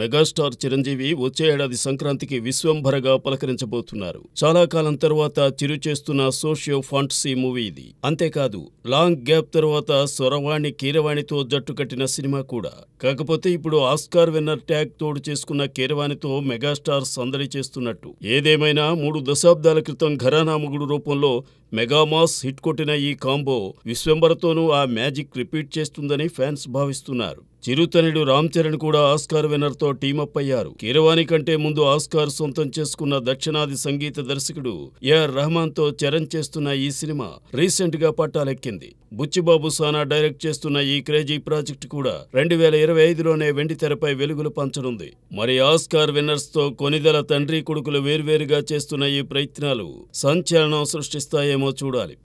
megastar Chiranjeevi వచ్చే ఏడాది సంక్రాంతికి విశ్వంభరగా పలకరించబోతున్నారు చాలా కాలం తర్వాత చిరు చేస్తున్న సోషియో ఫాంటసీ మూవీ ఇది అంతేకాదు లాంగ్ గ్యాప్ తర్వాత స్వరవాణి కీరవాణితో జట్టు కట్టిన సినిమా కూడా కాకపోతే ఇప్పుడు ఆస్కార్ విన్నర్ ట్యాగ్ తోడు చేసుకున్న కీరవాణితో మెగాస్టార్ సందడి చేస్తున్నట్టు ఏదేమైనా మూడు దశాబ్దాల క్రితం ఘరానామగుడు రూపంలో మెగామాస్ హిట్ కొట్టిన ఈ కాంబో విశ్వంబరతోనూ ఆ మ్యాజిక్ రిపీట్ చేస్తుందని ఫ్యాన్స్ భావిస్తున్నారు చిరుతనుడు రామ్ చరణ్ కూడా ఆస్కార్ వినర్తో టీమప్ అయ్యారు కీరవాణి కంటే ముందు ఆస్కార్ సొంతం చేసుకున్న దక్షిణాది సంగీత దర్శకుడు ఏఆర్ రహమాన్తో చరణ్ చేస్తున్న ఈ సినిమా రీసెంట్గా పట్టాలెక్కింది బుచ్చిబాబు సానా డైరెక్ట్ చేస్తున్న ఈ క్రేజీ ప్రాజెక్టు కూడా రెండు వేల ఇరవై ఐదులోనే వెండి తెరపై వెలుగులు పంచనుంది మరి ఆస్కార్ విన్నర్స్తో కొనిదల తండ్రి కొడుకులు వేర్వేరుగా చేస్తున్న ఈ ప్రయత్నాలు సంచలనం సృష్టిస్తాయేమో చూడాలి